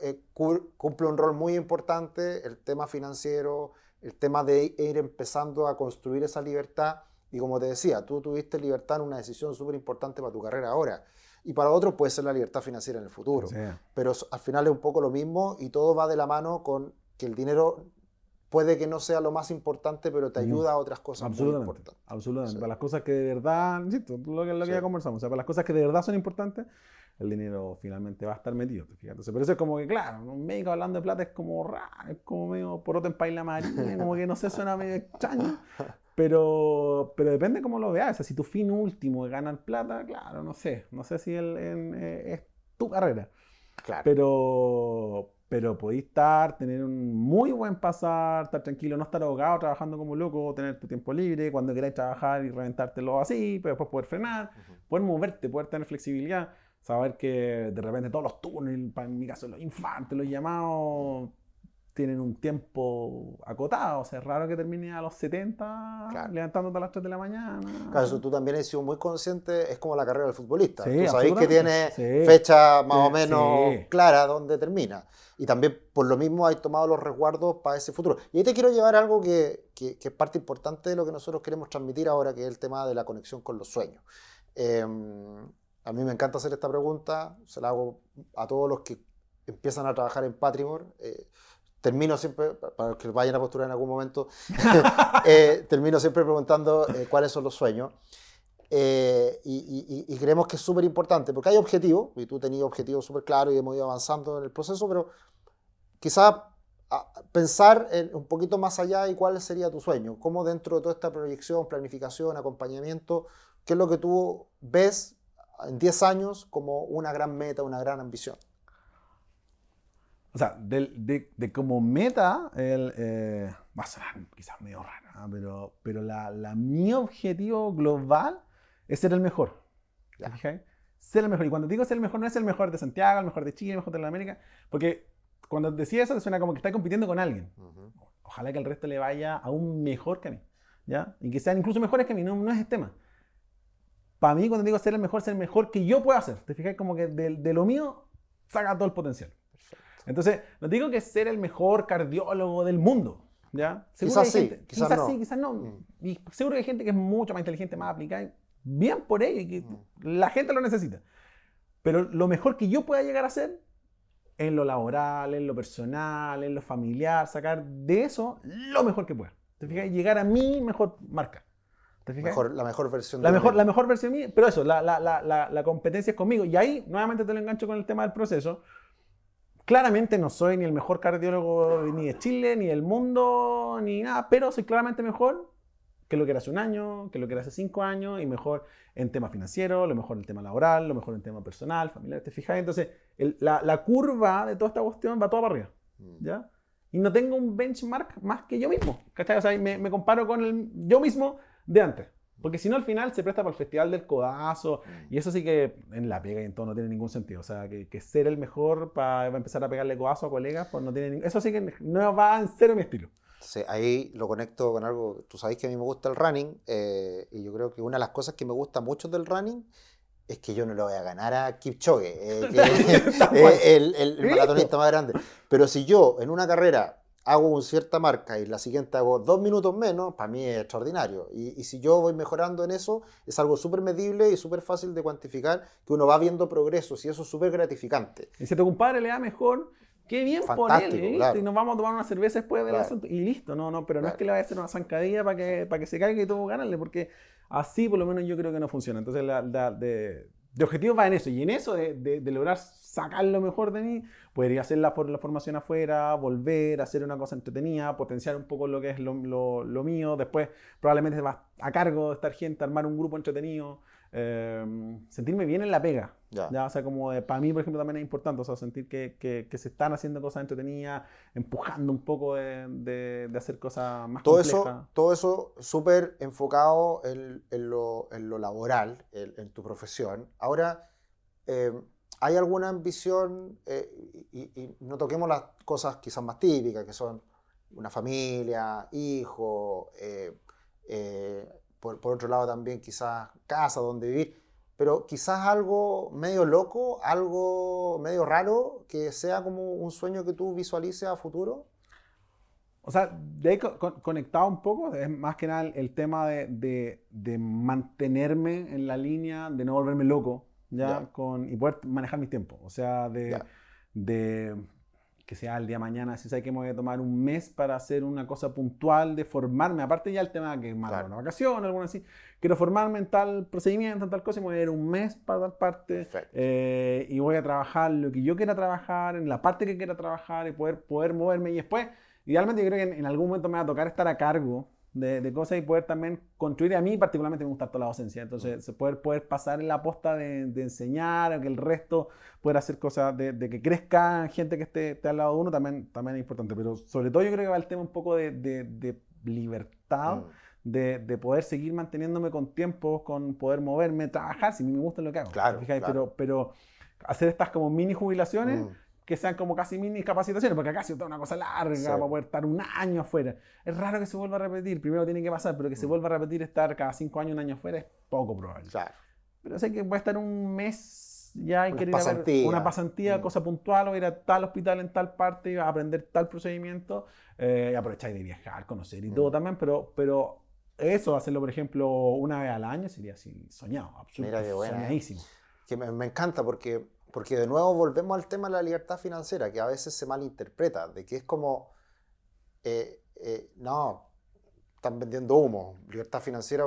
eh, cumple un rol muy importante el tema financiero, el tema de ir empezando a construir esa libertad y como te decía, tú tuviste libertad en una decisión súper importante para tu carrera ahora. Y para otros puede ser la libertad financiera en el futuro. Pero al final es un poco lo mismo y todo va de la mano con que el dinero puede que no sea lo más importante, pero te ayuda a otras cosas absolutamente, muy importantes. Absolutamente. Para las cosas que de verdad, lo que, ya conversamos, para las cosas que de verdad son importantes, el dinero finalmente va a estar metido. Pues, pero eso es como que, claro, un médico hablando de plata es como ra, es como medio otro en la marina, como que no se suena medio extraño. Pero, pero depende cómo lo veas. si tu fin último es ganar plata, claro, no sé. No sé si eh, es tu carrera. Claro. Pero, pero podéis estar, tener un muy buen pasar, estar tranquilo, no estar ahogado trabajando como loco, tener tu tiempo libre, cuando queráis trabajar y reventártelo así, pero después poder frenar, poder moverte, poder tener flexibilidad saber que de repente todos los túneles, en mi caso los infantes, los llamados, tienen un tiempo acotado. O sea, es raro que termine a los 70 levantándote a las 3 de la mañana. Claro, tú también has sido muy consciente, es como la carrera del futbolista. tú sabéis que tiene fecha más o menos clara donde termina. Y también por lo mismo hay tomado los resguardos para ese futuro. Y ahí te quiero llevar algo que, que, es parte importante de lo que nosotros queremos transmitir ahora, que es el tema de la conexión con los sueños. Em, a mí me encanta hacer esta pregunta, se la hago a todos los que empiezan a trabajar en Patrimor. Eh, termino siempre, para los que vayan a postular en algún momento, eh, termino siempre preguntando eh, cuáles son los sueños. y, creemos que es súper importante, porque hay objetivos, y tú tenías objetivos súper claros y hemos ido avanzando en el proceso, pero quizá pensar un poquito más allá y cuál sería tu sueño, cómo dentro de toda esta proyección, planificación, acompañamiento, qué es lo que tú ves en 10 años como una gran meta, una gran ambición? O sea, de, de, como meta, el, eh, va a sonar quizás medio raro, pero, pero la, mi objetivo global es ser el mejor. Ser el mejor. Y cuando digo ser el mejor, no es el mejor de Santiago, el mejor de Chile, el mejor de América, porque cuando decís eso, te suena como que estás compitiendo con alguien. Ojalá que el resto le vaya aún mejor que a mí. ¿ya? Y que sean incluso mejores que a mí, no, no es el tema. Para mí, cuando digo ser el mejor, ser el mejor que yo pueda hacer. ¿Te fijas? Como que de, lo mío saca todo el potencial. Entonces, no digo que ser el mejor cardiólogo del mundo, ¿ya? Seguro quizás sí, gente, quizás, no. Mm. Y seguro que hay gente que es mucho más inteligente, más aplicada, bien por ello, mm. la gente lo necesita. Pero lo mejor que yo pueda llegar a ser, en lo laboral, en lo personal, en lo familiar, sacar de eso lo mejor que pueda. ¿Te fijas? Llegar a mi mejor marca la mejor versión la mejor, La mejor versión mía, pero eso, la, la, la, la, competencia es conmigo. Y ahí, nuevamente te lo engancho con el tema del proceso. Claramente no soy ni el mejor cardiólogo ni de Chile, ni del mundo, ni nada, pero soy claramente mejor que lo que era hace un año, que lo que era hace cinco años, y mejor en tema financiero, lo mejor en tema laboral, lo mejor en tema personal, familiar, ¿te fijas? Entonces, la, curva de toda esta cuestión va toda para arriba, mm. ¿ya? Y no tengo un benchmark más que yo mismo, ¿cachai? O sea, me, me comparo con el, yo mismo de antes. Porque si no, al final se presta para el festival del codazo. Mm. Y eso sí que en la pega y en todo no tiene ningún sentido. O sea, que, ser el mejor para empezar a pegarle codazo a colegas, pues no tiene ningún... Eso sí que no va en cero mi estilo. Sí, ahí lo conecto con algo. Tú sabes que a mí me gusta el running. Eh, y yo creo que una de las cosas que me gusta mucho del running es que yo no lo voy a ganar a Kipchoge, eh, el, el, el maratonista más grande. Pero si yo en una carrera hago una cierta marca y la siguiente hago dos minutos menos, para mí es extraordinario. Y, si yo voy mejorando en eso, es algo súper medible y súper fácil de cuantificar, que uno va viendo progresos y eso es súper gratificante. Y si a tu compadre le da mejor, qué bien por él, ¿eh? y nos vamos a tomar una cerveza después del asunto, y listo, no, no, pero no es que le vaya a hacer una zancadilla para que, para que se caiga y todo ganarle, porque así por lo menos yo creo que no funciona. Entonces, la, de, de, objetivo va en eso, y en eso de, de lograr sacar lo mejor de mí, podría hacer la, formación afuera, volver, hacer una cosa entretenida, potenciar un poco lo que es lo, mío, después probablemente va a cargo de estar gente, armar un grupo entretenido, em, sentirme bien en la pega. Ya. o sea, como para mí, por ejemplo, también es importante, o sea, sentir que, se están haciendo cosas entretenidas, empujando un poco de, hacer cosas más todo Eso, todo eso súper enfocado en, lo, laboral, en, tu profesión. Ahora, em, ¿Hay alguna ambición, eh, y, no toquemos las cosas quizás más típicas, que son una familia, hijo, eh, eh, por, otro lado también quizás casa donde vivir, pero quizás algo medio loco, algo medio raro, que sea como un sueño que tú visualices a futuro? O sea, de conectado un poco, es más que nada el, tema de, mantenerme en la línea, de no volverme loco. ¿ya? Con, y poder manejar mi tiempo. O sea, de, de que sea el día de mañana, si sé que me voy a tomar un mes para hacer una cosa puntual de formarme, aparte ya el tema que es malo, claro. una vacación, alguna así, quiero formarme en tal procedimiento, en tal cosa, y me voy a ir un mes para dar parte, eh, y voy a trabajar lo que yo quiera trabajar, en la parte que quiera trabajar, y poder, poder moverme, y después, idealmente yo creo que en algún momento me va a tocar estar a cargo de, cosas y poder también construir. A mí particularmente me gusta toda la docencia, entonces mm. poder, poder pasar en la posta de, enseñar, que el resto pueda hacer cosas, de, que crezca gente que esté, al lado de uno, también, también es importante. Pero sobre todo yo creo que va el tema un poco de, libertad. Mm. De, poder seguir manteniéndome con tiempo, con poder moverme, trabajar, si me gusta lo que hago. Claro, Pero, pero hacer estas como mini jubilaciones mm que sean como casi mini capacitaciones, porque acá ha sido toda una cosa larga para poder estar un año afuera. Es raro que se vuelva a repetir, primero tiene que pasar, pero que se mm. vuelva a repetir estar cada cinco años, un año afuera, es poco probable. Claro. Pero sé que va a estar un mes ya y que ir una pasantía, mm. cosa puntual, o ir a tal hospital en tal parte, y a aprender tal procedimiento, eh, aprovechar de viajar, conocer y todo mm. también, pero, pero eso, hacerlo por ejemplo una vez al año, sería así soñado, absolutamente soñadísimo. Que me, me encanta porque porque de nuevo volvemos al tema de la libertad financiera, que a veces se malinterpreta, de que es como, eh, eh, no, están vendiendo humo, libertad financiera.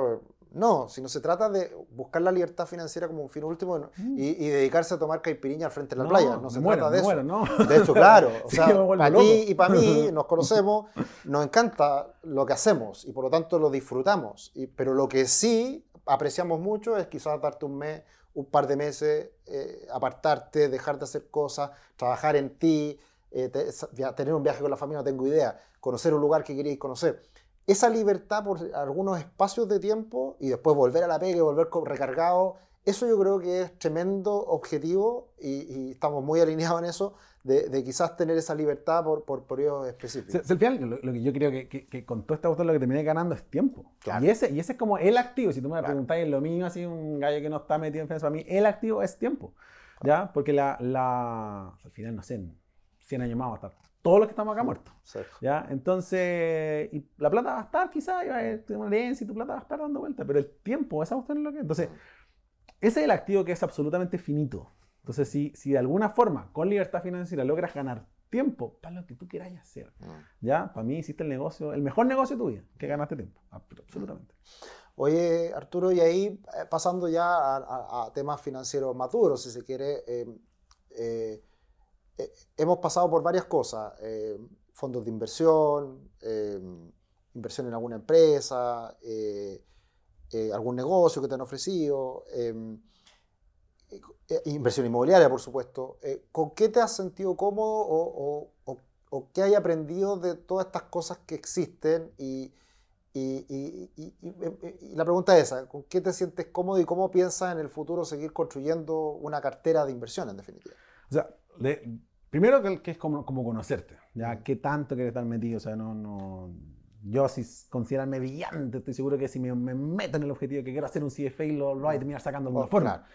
No, si no se trata de buscar la libertad financiera como un fin último mm. y, dedicarse a tomar caipiriña al frente de la playa. No se trata de eso. ¿no? De hecho, claro. para ti y para mí nos conocemos, nos encanta lo que hacemos y por lo tanto lo disfrutamos. pero lo que sí apreciamos mucho es quizás darte un mes un par de meses, eh, apartarte, dejar de hacer cosas, trabajar en ti, eh, tener un viaje con la familia, no tengo idea, conocer un lugar que queréis conocer. Esa libertad por algunos espacios de tiempo y después volver a la pega y volver recargado, eso yo creo que es tremendo objetivo y estamos muy alineados en eso de, quizás tener esa libertad por, por periodos específicos. Al final, lo, que yo creo que, que, con todo este cuestión lo que viene ganando es tiempo. Y, ese, y ese es como el activo. Si tú me claro. preguntáis lo mío, así un gallo que no está metido en defensa, para mí el activo es tiempo. ¿Ya? Porque la, la, al final, no sé, 100 años más va a estar todos los que estamos acá muertos. ¿ya? Entonces, y la plata va a estar quizás, va a y tu plata va a estar dando vuelta, pero el tiempo, esa cuestión es lo que... Entonces, ese es el activo que es absolutamente finito. Entonces, si, de alguna forma, con libertad financiera, logras ganar tiempo para lo que tú quieras hacer, mm. ya, para mí hiciste el negocio, el mejor negocio de tu vida, que ganaste tiempo, absolutamente. Oye, Arturo, y ahí eh, pasando ya a, temas financieros maduros, si se quiere, em, eh, eh, hemos pasado por varias cosas, em, fondos de inversión, em, inversión en alguna empresa, algún negocio que te han ofrecido. Eh, eh, inversión inmobiliaria, por supuesto, eh, ¿con qué te has sentido cómodo o, qué hay aprendido de todas estas cosas que existen? Y, la pregunta es esa, ¿con qué te sientes cómodo y cómo piensas en el futuro seguir construyendo una cartera de inversión, en definitiva? O sea, primero que, que es como, como, conocerte, ya qué tanto quieres estar metido, o sea, no... no yo si considerarme brillante, estoy seguro que si me, meto en el objetivo que quiero hacer un CFA, lo, lo voy a terminar sacando de oh, alguna forma.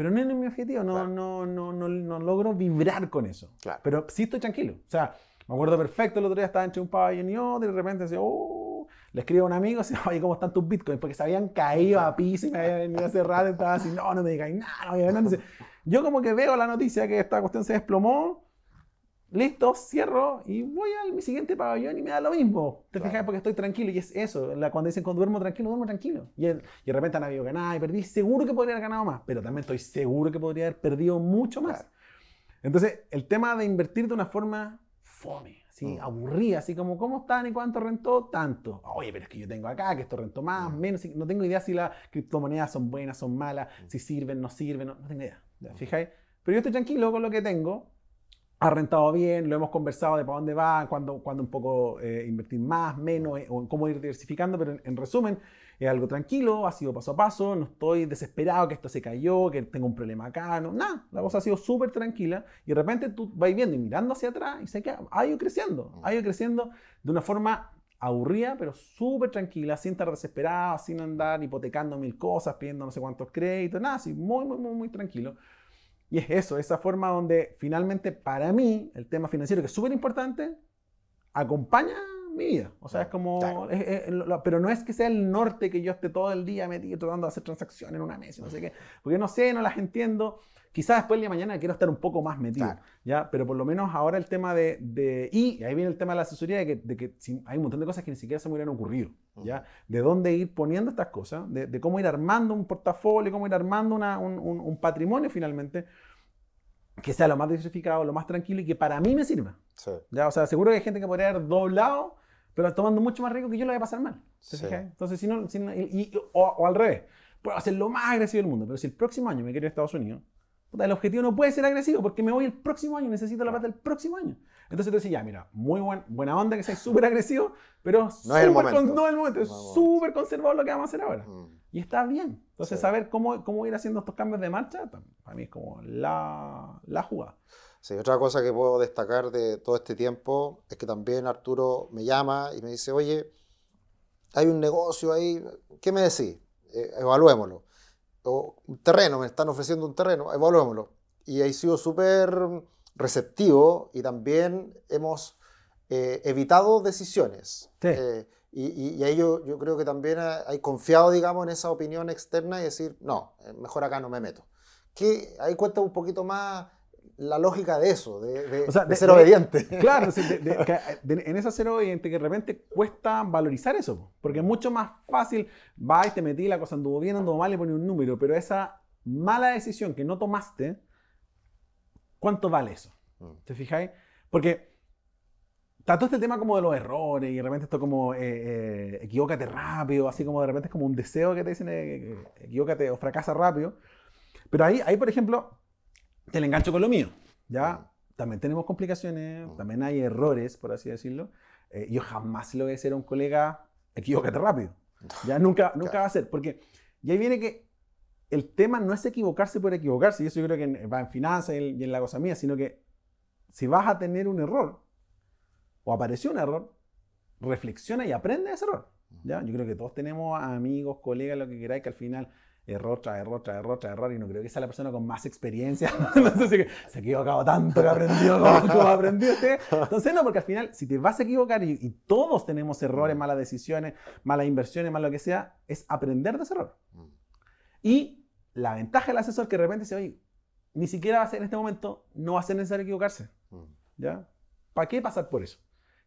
Pero no es mi objetivo, no, no, no, no, no, logro vibrar con eso. Pero sí estoy tranquilo. O sea, me acuerdo perfecto, el otro día estaba en un pabellón y otro y de repente oh", le escribo a un amigo, decía, oye, ¿cómo están tus bitcoins? Porque se habían caído a piso y me habían venido a cerrar, y estaba así, no, no me no me digáis nada. Yo como que veo la noticia que esta cuestión se desplomó listo, cierro y voy a mi siguiente pabellón y me da lo mismo. Te fijas porque estoy tranquilo y es eso. La, cuando dicen cuando duermo tranquilo, duermo tranquilo. Y, y de repente han habido ganado y perdí. Seguro que podría haber ganado más, pero también estoy seguro que podría haber perdido mucho más. Entonces, el tema de invertir de una forma fome, así mm. aburrida, así como ¿cómo están y cuánto rentó? Tanto. Oye, pero es que yo tengo acá, que esto rentó más, mm. menos. No tengo idea si las criptomonedas son buenas, son malas, mm. si sirven, no sirven, no, tengo idea. ¿Fijáis? Pero yo estoy tranquilo con lo que tengo ha rentado bien, lo hemos conversado de para dónde va, cuándo, cuando un poco eh, invertir más, menos, eh, o en cómo ir diversificando, pero en, resumen, es algo tranquilo, ha sido paso a paso, no estoy desesperado que esto se cayó, que tengo un problema acá, no, nada, la cosa ha sido súper tranquila y de repente tú vas viendo y mirando hacia atrás y sé que ha ido creciendo, mm. ha ido creciendo de una forma aburrida, pero súper tranquila, sin estar desesperado, sin andar hipotecando mil cosas, pidiendo no sé cuántos créditos, nada, así muy, muy, muy, muy tranquilo. Y es eso, esa forma donde finalmente para mí el tema financiero, que es súper importante, acompaña mi vida. O sea, es como. pero no es que sea el norte que yo esté todo el día metido tratando de hacer transacciones en una mesa, no sé qué. Porque no sé, no las entiendo. Quizás después el día de mañana quiero estar un poco más metido, ¿ya? Pero por lo menos ahora el tema de, y, ahí viene el tema de la asesoría, de que, hay un montón de cosas que ni siquiera se me hubieran ocurrido, ¿ya? De dónde ir poniendo estas cosas, de, cómo ir armando un portafolio, cómo ir armando una, un, patrimonio finalmente, que sea lo más diversificado, lo más tranquilo y que para mí me sirva. Sí. ¿ya? O sea, seguro que hay gente que podría haber doblado pero tomando mucho más riesgo que yo lo voy a pasar mal. Entonces, si no, o, al revés, puedo hacer lo más agresivo del mundo, pero si el próximo año me quiero ir a Estados Unidos, el objetivo no puede ser agresivo porque me voy el próximo año, necesito la plata el próximo año. Entonces te decía, ya, mira, muy buen, buena onda que seas súper agresivo, pero no, es el momento. es súper conservado lo que vamos a hacer ahora. Mm. Y está bien. Entonces, saber cómo, cómo ir haciendo estos cambios de marcha, para mí es como la, la jugada. Sí, otra cosa que puedo destacar de todo este tiempo es que también Arturo me llama y me dice, oye, hay un negocio ahí, ¿qué me decís? Eh, evaluémoslo. O un terreno, me están ofreciendo un terreno, evaluémoslo. Y ahí sido súper receptivo y también hemos eh, evitado decisiones. Eh, y, ahí yo, creo que también hay confiado, digamos, en esa opinión externa y decir, no, mejor acá no me meto. Que ahí cuenta un poquito más la lógica de eso, de, ser obediente. Claro, en esa ser obediente que de repente cuesta valorizar eso, porque es mucho más fácil, va y te metí, la cosa anduvo bien, anduvo mal, y poní un número, pero esa mala decisión que no tomaste, ¿cuánto vale eso? Mm. ¿Te fijáis? Porque tanto este tema como de los errores y de repente esto como eh, eh rápido, así como de repente es como un deseo que te dicen eh, eh o fracasa rápido. Pero ahí, ahí por ejemplo, te le engancho con lo mío. Ya, también tenemos complicaciones, también hay errores, por así decirlo. Eh, yo jamás lo voy a decir a un colega, equivócate rápido. Ya nunca, nunca va a ser, porque ya viene que el tema no es equivocarse por equivocarse, y eso yo creo que va en finanzas y en la cosa mía, sino que si vas a tener un error o apareció un error, reflexiona y aprende de ese error. ¿ya? Yo creo que todos tenemos amigos, colegas, lo que queráis, que al final error tras error tras error error y no creo que sea la persona con más experiencia. Entonces, se ha equivocado tanto que aprendió como, aprendió Entonces, no, porque al final, si te vas a equivocar y, todos tenemos errores, mm. malas decisiones, malas inversiones, mal lo que sea, es aprender de ese error. Mm. Y la ventaja del asesor que de repente dice, oye, ni siquiera va a ser en este momento, no va a ser necesario equivocarse. Mm. ¿Ya? ¿Para qué pasar por eso?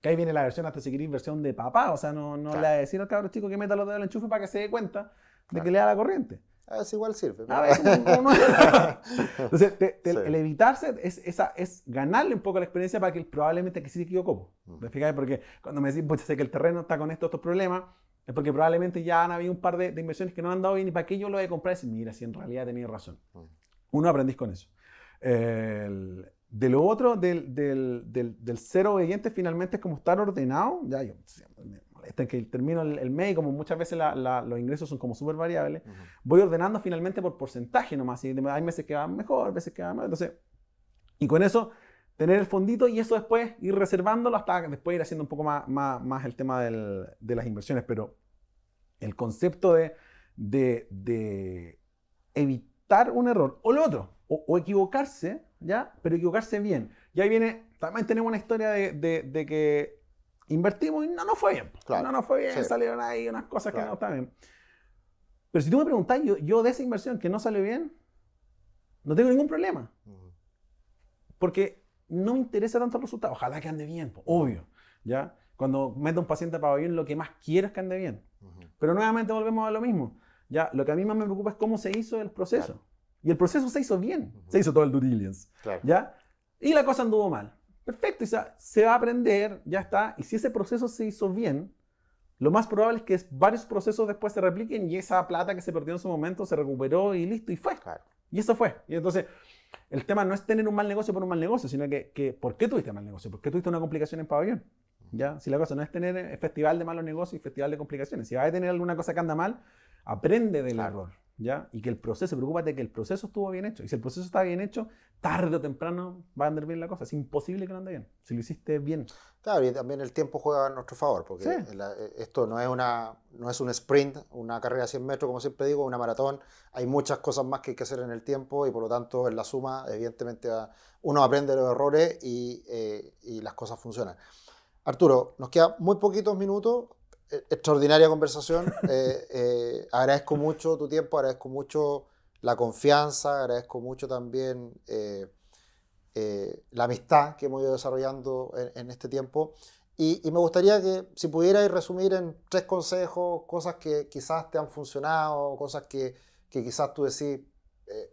que ahí viene la versión hasta si queréis de papá, o sea, no, no le a decir al chico que meta los dedos en el enchufe para que se dé cuenta, ¿De que le da la corriente. A ah, igual sirve. A veces Entonces, el evitarse es, esa, es ganarle un poco la experiencia para que probablemente que sí se equivocó. ¿Me fijáis? Porque cuando me decís, pues sé que el terreno está con estos, estos problemas, es porque probablemente ya han habido un par de, inversiones que no han dado bien y para que yo lo voy a comprar y mira, si en realidad tenía razón. Uno aprendís con eso. de lo otro, del, del, del, ser obediente, finalmente es como estar ordenado. Ya yo, este, que termino el, el mes y como muchas veces los ingresos son como súper variables, voy ordenando finalmente por porcentaje nomás. Y hay meses que van mejor, veces que van mal. Entonces, y con eso, tener el fondito y eso después ir reservándolo hasta después ir haciendo un poco más, más, el tema del, de las inversiones. Pero el concepto de, de, evitar un error o lo otro, o, equivocarse, ¿ya? Pero equivocarse bien. Y ahí viene, también tenemos una historia de, de que Invertimos y no no fue bien. Pues. No, No fue bien, salieron ahí unas cosas que no estaban bien. Pero si tú me preguntas yo, de esa inversión que no salió bien, no tengo ningún problema. Porque no me interesa tanto el resultado. Ojalá que ande bien, pues, obvio. ¿ya? Cuando meto a un paciente a pabellón, lo que más quiero es que ande bien. Pero nuevamente volvemos a lo mismo. ¿ya? Lo que a mí más me preocupa es cómo se hizo el proceso. Y el proceso se hizo bien. Se hizo todo el due diligence. ¿ya? Y la cosa anduvo mal. Perfecto, se va a aprender, ya está. Y si ese proceso se hizo bien, lo más probable es que varios procesos después se repliquen y esa plata que se perdió en su momento se recuperó y listo, y fue. Y eso fue. Y entonces, el tema no es tener un mal negocio por un mal negocio, sino que, ¿por qué tuviste mal negocio? ¿Por qué tuviste una complicación en pabellón? ¿Ya? Si la cosa no es tener eh, festival de malos negocios y festival de complicaciones, si vas a tener alguna cosa que anda mal, aprende del error. ¿ya? Y que el proceso, preocúpate que el proceso estuvo bien hecho. Y si el proceso está bien hecho, tarde o temprano va a andar bien la cosa. Es imposible que no ande bien, si lo hiciste bien. Claro, y también el tiempo juega a nuestro favor, porque eh, esto no es, una, no es un sprint, una carrera de 100 metros, como siempre digo, una maratón. Hay muchas cosas más que hay que hacer en el tiempo y por lo tanto, en la suma, evidentemente, uno aprende los errores y, eh, y las cosas funcionan. Arturo, nos queda muy poquitos minutos extraordinaria conversación. Eh, eh, agradezco mucho tu tiempo, agradezco mucho la confianza, agradezco mucho también eh, la amistad que hemos ido desarrollando en, este tiempo. Y, me gustaría que si pudierais resumir en tres consejos, cosas que quizás te han funcionado, cosas que, quizás tú decís,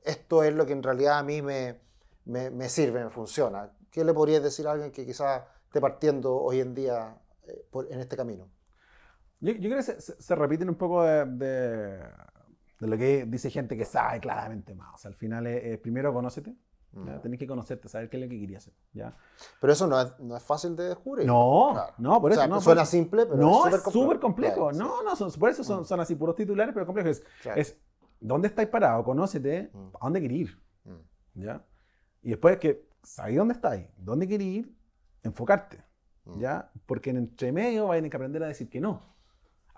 esto es lo que en realidad a mí me, me sirve, me funciona. ¿Qué le podrías decir a alguien que quizás esté partiendo hoy en día en este camino? Yo, creo que se, repiten un poco de, de, lo que dice gente que sabe claramente más. al final es, primero conócete. Mm. Tenés que conocerte, saber qué es lo que querías hacer. ¿ya? Pero eso no es, no es fácil de descubrir. No, no, por eso. no, suena simple, pero no, es súper complejo. no, no, son, por eso son, mm. son, así puros titulares, pero complejos. Es, es dónde estáis parado, conócete, mm. a dónde queréis ir. Mm. ¿ya? Y después que sabéis dónde estáis, dónde queréis ir, enfocarte. ¿ya? Porque en entre medio vais a tener que aprender a decir que no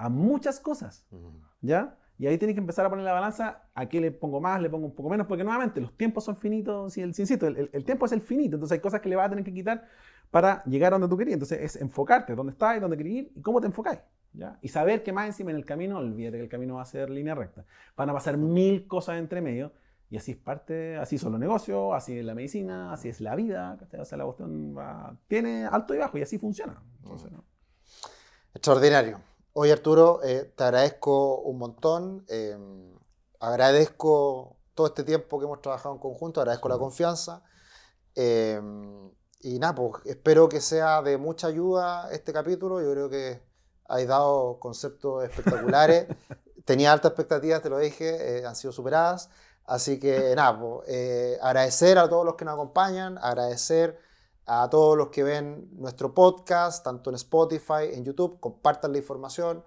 a muchas cosas, mm. ¿ya? Y ahí tienes que empezar a poner la balanza, a qué le pongo más, le pongo un poco menos, porque nuevamente los tiempos son finitos, y el, insisto, el, tiempo es el finito, entonces hay cosas que le vas a tener que quitar para llegar a donde tú querías. Entonces es enfocarte, dónde estás, dónde querías ir y cómo te enfocáis. ¿Ya? Y saber que más encima en el camino, olvídate que el camino va a ser línea recta. Van a pasar mil cosas entre medio y así es parte, así son los negocios, así es la medicina, así es la vida. la cuestión tiene alto y bajo y así funciona. Mm. Extraordinario. Hoy Arturo, eh, te agradezco un montón, em, agradezco todo este tiempo que hemos trabajado en conjunto, agradezco la confianza. Em, y nada, pues espero que sea de mucha ayuda este capítulo, yo creo que has dado conceptos espectaculares, tenía altas expectativas, te lo dije, eh, han sido superadas. Así que nada, pues, eh, agradecer a todos los que nos acompañan, agradecer a todos los que ven nuestro podcast, tanto en Spotify, en YouTube, compartan la información,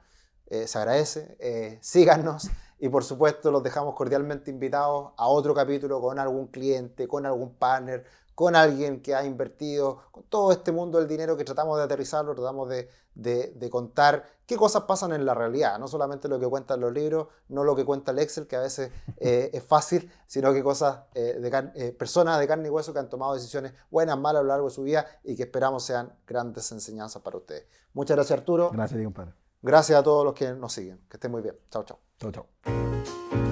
eh, se agradece, eh, síganos y por supuesto los dejamos cordialmente invitados a otro capítulo con algún cliente, con algún partner, con alguien que ha invertido, con todo este mundo del dinero que tratamos de aterrizarlo, tratamos de, contar qué cosas pasan en la realidad, no solamente lo que cuentan los libros, no lo que cuenta el Excel, que a veces eh, es fácil, sino que cosas eh, de eh, personas de carne y hueso que han tomado decisiones buenas, malas a lo largo de su vida y que esperamos sean grandes enseñanzas para ustedes. Muchas gracias Arturo. Gracias, compadre. Gracias a todos los que nos siguen. Que estén muy bien. Chao, chao. Chao, chao.